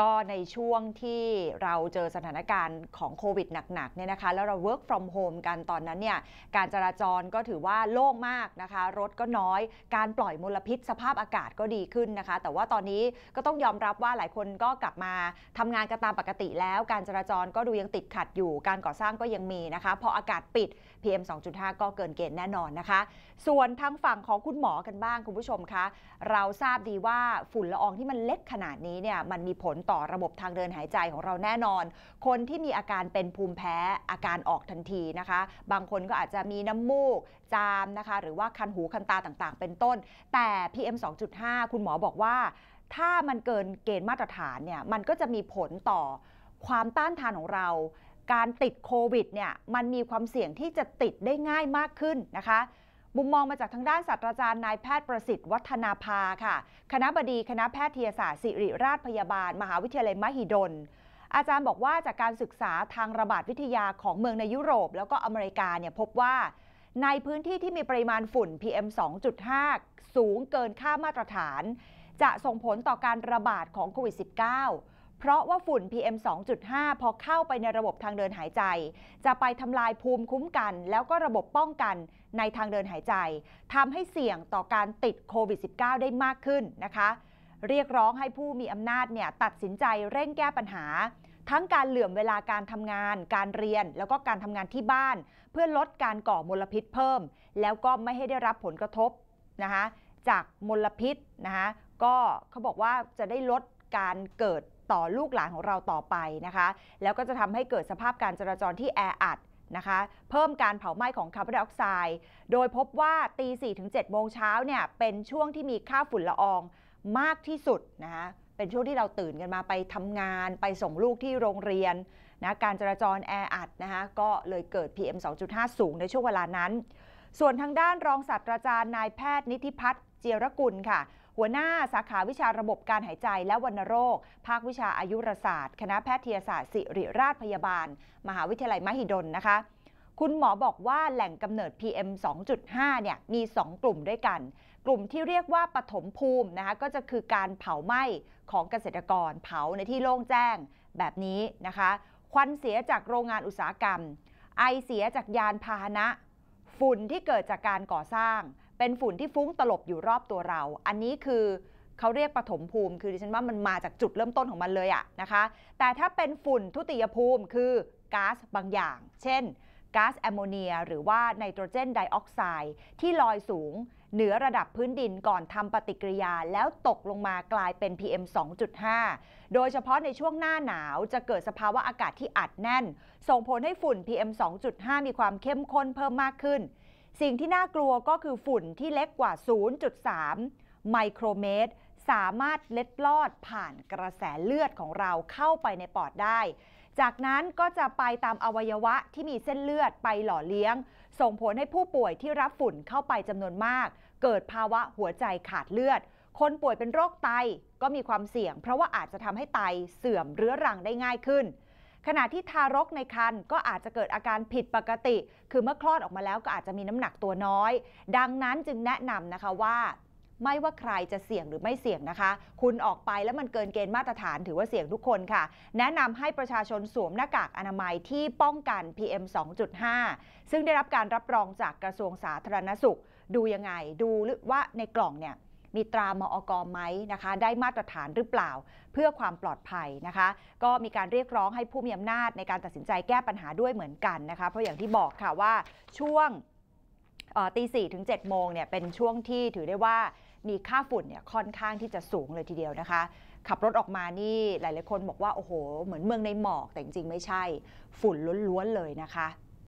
ก็ในช่วงที่เราเจอสถานการณ์ของโควิดหนักๆเนี่ยนะคะแล้วเรา work from home กันตอนนั้นเนี่ยการจราจรก็ถือว่าโล่งมากนะคะ รถก็น้อย การปล่อยมลพิษสภาพอากาศก็ดีขึ้นนะคะ แต่ว่าตอนนี้ก็ต้องยอมรับว่าหลายคนก็กลับมาทำงานกันตามปกติแล้วการจราจรก็ดูยังติดขัดอยู่การก่อสร้างก็ยังมีนะคะพออากาศปิด PM 2.5 ก็เกินเกณฑ์แน่นอนนะคะ ส่วนทางฝั่งของคุณหมอกันบ้างคุณผู้ชมคะเราทราบดีว่าฝุ่นละอองที่มันเล็กขนาดนี้เนี่ยมันมีผลต่อระบบทางเดินหายใจของเราแน่นอน คนที่มีอาการเป็นภูมิแพ้อาการออกทันทีนะคะ บางคนก็อาจจะมีน้ำมูกจามนะคะ หรือว่าคันหูคันตาต่างๆ เป็นต้น แต่ PM 2.5 คุณหมอบอกว่า ถ้ามันเกินเกณฑ์มาตรฐานเนี่ยมันก็จะมีผลต่อความต้านทานของเรา การติดโควิดเนี่ยมันมีความเสี่ยงที่จะติดได้ง่ายมากขึ้นนะคะมุมมองมาจากทางด้านศาสตราจารย์นายแพทย์ประสิทธิ์วัฒนาภาค่ะ คณะบดีคณะแพทยศาสตร์ศิริราชพยาบาล มหาวิทยาลัยมหิดล อาจารย์บอกว่าจากการศึกษาทางระบาดวิทยาของเมืองในยุโรป แล้วก็อเมริกาเนี่ยพบว่า ในพื้นที่ที่มีปริมาณฝุ่น PM 2.5สูงเกินค่ามาตรฐาน จะส่งผลต่อการระบาดของโควิด -19 เพราะว่าฝุ่น PM 2.5 พอเข้าไปในระบบทางเดินหายใจ จะไปทำลายภูมิคุ้มกัน แล้วก็ระบบป้องกันในทางเดินหายใจทำให้เสี่ยงต่อการติดโควิด -19 ได้มากขึ้นนะคะ เรียกร้องให้ผู้มีอำนาจเนี่ยตัดสินใจเร่งแก้ปัญหา ทั้งการเหลื่อมเวลาการทำงาน การเรียนแล้วก็การทำงานที่บ้าน เพื่อลดการก่อมลพิษเพิ่ม แล้วก็ไม่ให้ได้รับผลกระทบนะคะจากมลพิษนะคะก็เขาบอกว่าจะได้ลดการเกิดต่อลูกหลานของเราต่อไปนะคะ แล้วก็จะทำให้เกิดสภาพการจราจรที่แออัดนะคะ เพิ่มการเผาไหม้ของคาร์บอนไดออกไซด์ โดยพบว่าตีสี่ถึงเจ็ดโมงเช้าเนี่ยเป็นช่วงที่มีค่าฝุ่นละอองมากที่สุดนะคะเป็นช่วงที่เราตื่นกันมาไปทำงาน ไปส่งลูกที่โรงเรียนนะ การจราจรแออัดนะคะก็เลยเกิด PM 2.5 สูงในช่วงเวลานั้น ส่วนทางด้านรองศาสตราจารย์นายแพทย์นิติพัฒน์เจียรกุลค่ะหัวหน้า สาขาวิชาระบบการหายใจและวัณโรค ภาควิชาอายุรศาสตร์ คณะแพทยศาสตร์ศิริราชพยาบาล มหาวิทยาลัยมหิดล นะคะ คุณหมอบอกว่าแหล่งกำเนิด PM 2.5 เนี่ย มี 2 กลุ่มด้วยกัน กลุ่มที่เรียกว่าปฐมภูมินะคะก็จะคือการเผาไหม้ของเกษตรกรเผาในที่โล่งแจ้งแบบนี้นะคะ ควันเสียจากโรงงานอุตสาหกรรม ไอเสียจากยานพาหนะฝุ่นที่เกิดจากการก่อสร้างเป็นฝุ่นที่ฟุ้งตลบอยู่รอบตัวเรา อันนี้คือเขาเรียกปฐมภูมิ คือดิฉันว่ามันมาจากจุดเริ่มต้นของมันเลยอะนะคะ แต่ถ้าเป็นฝุ่นทุติยภูมิคือก๊าซบางอย่าง เช่นก๊าซแอมโมเนียหรือว่าไนโตรเจนไดออกไซด์ที่ลอยสูงเหนือระดับพื้นดินก่อนทำปฏิกิริยาแล้วตกลงมากลายเป็น PM 2.5 โดยเฉพาะในช่วงหน้าหนาวจะเกิดสภาวะอากาศที่อัดแน่น ส่งผลให้ฝุ่น PM 2.5 มีความเข้มข้นเพิ่มมากขึ้นสิ่งที่น่ากลัวก็คือฝุ่นที่เล็กกว่า 0.3 ไมโครเมตร สามารถเล็ดลอดผ่านกระแสเลือดของเราเข้าไปในปอดได้ จากนั้นก็จะไปตามอวัยวะที่มีเส้นเลือดไปหล่อเลี้ยง ส่งผลให้ผู้ป่วยที่รับฝุ่นเข้าไปจำนวนมาก เกิดภาวะหัวใจขาดเลือด คนป่วยเป็นโรคไตก็มีความเสี่ยงเพราะว่าอาจจะทำให้ไตเสื่อมเรื้อรังได้ง่ายขึ้นขณะที่ทารกในครรภ์ก็อาจจะเกิดอาการผิดปกติ คือเมื่อคลอดออกมาแล้วก็อาจจะมีน้ำหนักตัวน้อย ดังนั้นจึงแนะนำนะคะว่า ไม่ว่าใครจะเสี่ยงหรือไม่เสี่ยงนะคะ คุณออกไปแล้วมันเกินเกณฑ์มาตรฐานถือว่าเสี่ยงทุกคนค่ะ แนะนำให้ประชาชนสวมหน้ากากอนามัยที่ป้องกัน PM 2.5 ซึ่งได้รับการรับรองจากกระทรวงสาธารณสุข ดูยังไง ดูว่าในกล่องเนี่ยมีตรามอกรไหมนะคะ ได้มาตรฐานหรือเปล่าเพื่อความปลอดภัยนะคะ ก็มีการเรียกร้องให้ผู้มีอำนาจในการตัดสินใจแก้ปัญหาด้วยเหมือนกันนะคะ เพราะอย่างที่บอกค่ะว่าช่วงตีสี่ถึงเจ็ดโมงเนี่ยเป็นช่วงที่ถือได้ว่ามีค่าฝุ่นเนี่ยค่อนข้างที่จะสูงเลยทีเดียวนะคะ ขับรถออกมานี่หลายๆคนบอกว่าโอ้โห เหมือนเมืองในหมอก แต่จริงๆไม่ใช่ ฝุ่นล้วนๆเลยนะคะ